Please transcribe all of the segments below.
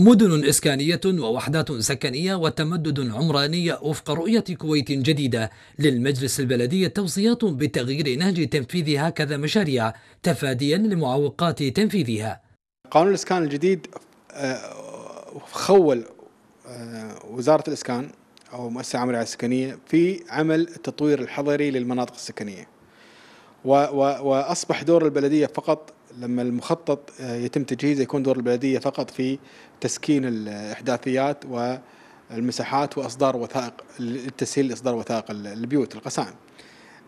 مدن إسكانية ووحدات سكنية وتمدد عمراني وفق رؤية كويت جديدة للمجلس البلدي توصيات بتغيير نهج تنفيذ هكذا مشاريع تفاديا لمعوقات تنفيذها قانون الإسكان الجديد آه، خول آه، وزارة الإسكان أو مؤسسة عاملة السكنية في عمل التطوير الحضري للمناطق السكنية واصبح دور البلديه فقط لما المخطط آه، يتم تجهيزه يكون دور البلديه فقط في تسكين الاحداثيات والمساحات واصدار وثائق التسهيل اصدار وثائق البيوت القسائم.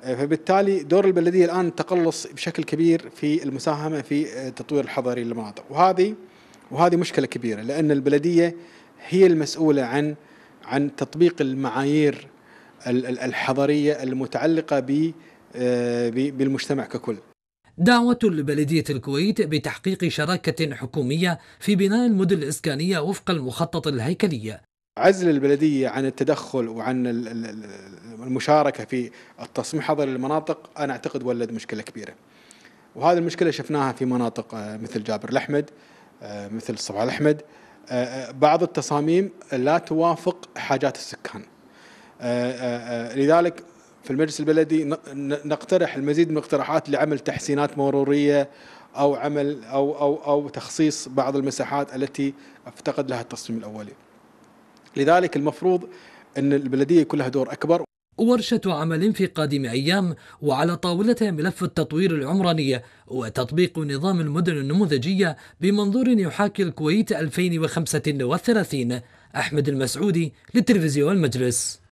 آه، فبالتالي دور البلديه الان تقلص بشكل كبير في المساهمه في التطوير آه، الحضري للمناطق وهذه وهذه مشكله كبيره لان البلديه هي المسؤوله عن عن تطبيق المعايير الحضريه المتعلقه ب آه، بالمجتمع ككل دعوة لبلدية الكويت بتحقيق شراكة حكومية في بناء المدن الإسكانية وفق المخطط الهيكلي عزل البلدية عن التدخل وعن المشاركة في التصميم حضر للمناطق أنا أعتقد ولد مشكلة كبيرة وهذه المشكلة شفناها في مناطق آه، مثل جابر الأحمد آه، مثل صباح الأحمد بعض التصاميم لا توافق حاجات السكان لذلك في المجلس البلدي نقترح المزيد من الاقتراحات لعمل تحسينات مروريه او عمل او او او تخصيص بعض المساحات التي افتقد لها التصميم الاولي. لذلك المفروض ان البلديه يكون لها دور اكبر ورشة عمل في قادم أيام وعلى طاولتها ملف التطوير العمراني وتطبيق نظام المدن النموذجية بمنظور يحاكي الكويت 2035 أحمد المسعودي للتلفزيون المجلس